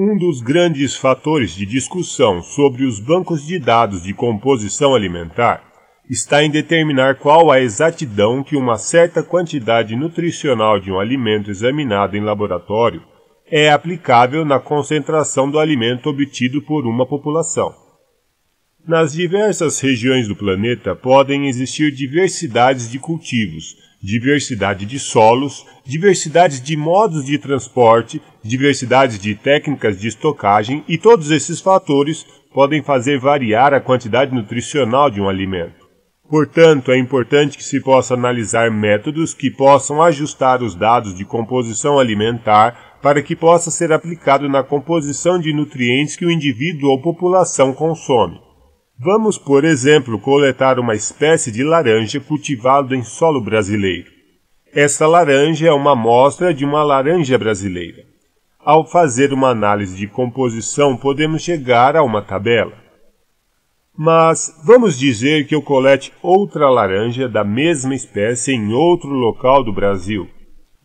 Um dos grandes fatores de discussão sobre os bancos de dados de composição alimentar está em determinar qual a exatidão que uma certa quantidade nutricional de um alimento examinado em laboratório é aplicável na concentração do alimento obtido por uma população. Nas diversas regiões do planeta podem existir diversidades de cultivos diversidade de solos, diversidades de modos de transporte, diversidades de técnicas de estocagem e todos esses fatores podem fazer variar a quantidade nutricional de um alimento. Portanto, é importante que se possa analisar métodos que possam ajustar os dados de composição alimentar para que possa ser aplicado na composição de nutrientes que o indivíduo ou população consome. Vamos, por exemplo, coletar uma espécie de laranja cultivada em solo brasileiro. Essa laranja é uma amostra de uma laranja brasileira. Ao fazer uma análise de composição, podemos chegar a uma tabela. Mas vamos dizer que eu colete outra laranja da mesma espécie em outro local do Brasil,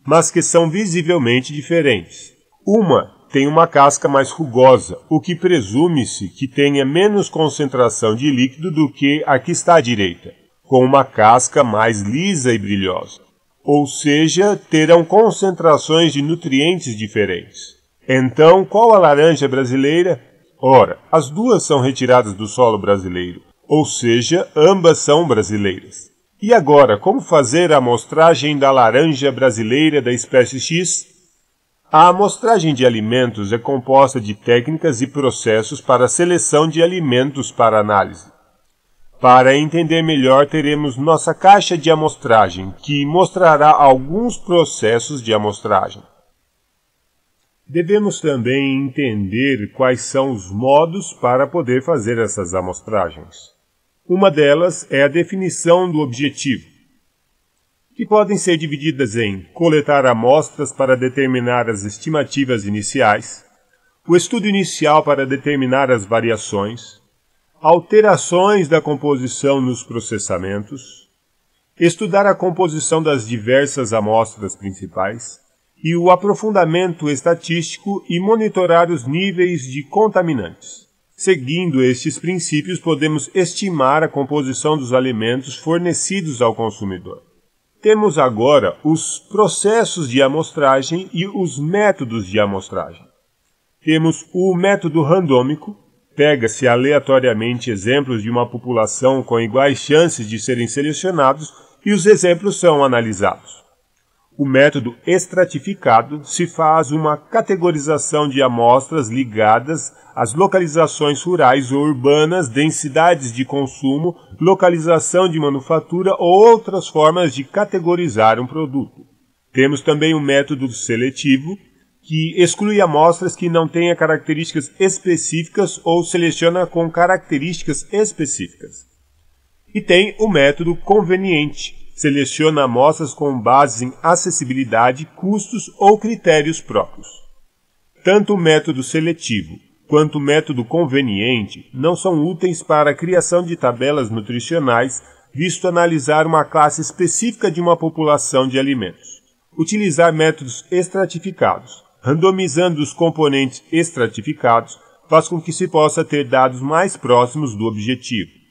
mas que são visivelmente diferentes. Uma tem uma casca mais rugosa, o que presume-se que tenha menos concentração de líquido do que a que está à direita, com uma casca mais lisa e brilhosa. Ou seja, terão concentrações de nutrientes diferentes. Então, qual a laranja brasileira? Ora, as duas são retiradas do solo brasileiro, ou seja, ambas são brasileiras. E agora, como fazer a amostragem da laranja brasileira da espécie X? A amostragem de alimentos é composta de técnicas e processos para a seleção de alimentos para análise. Para entender melhor, teremos nossa caixa de amostragem, que mostrará alguns processos de amostragem. Devemos também entender quais são os modos para poder fazer essas amostragens. Uma delas é a definição do objetivo que podem ser divididas em coletar amostras para determinar as estimativas iniciais, o estudo inicial para determinar as variações, alterações da composição nos processamentos, estudar a composição das diversas amostras principais e o aprofundamento estatístico e monitorar os níveis de contaminantes. Seguindo estes princípios, podemos estimar a composição dos alimentos fornecidos ao consumidor. Temos agora os processos de amostragem e os métodos de amostragem. Temos o método randômico, pega-se aleatoriamente exemplos de uma população com iguais chances de serem selecionados e os exemplos são analisados. O método estratificado se faz uma categorização de amostras ligadas às localizações rurais ou urbanas, densidades de consumo, localização de manufatura ou outras formas de categorizar um produto. Temos também o um método seletivo, que exclui amostras que não tenham características específicas ou seleciona com características específicas. E tem o método conveniente, seleciona amostras com base em acessibilidade, custos ou critérios próprios. Tanto o método seletivo quanto o método conveniente não são úteis para a criação de tabelas nutricionais, visto analisar uma classe específica de uma população de alimentos. Utilizar métodos estratificados, randomizando os componentes estratificados, faz com que se possa ter dados mais próximos do objetivo.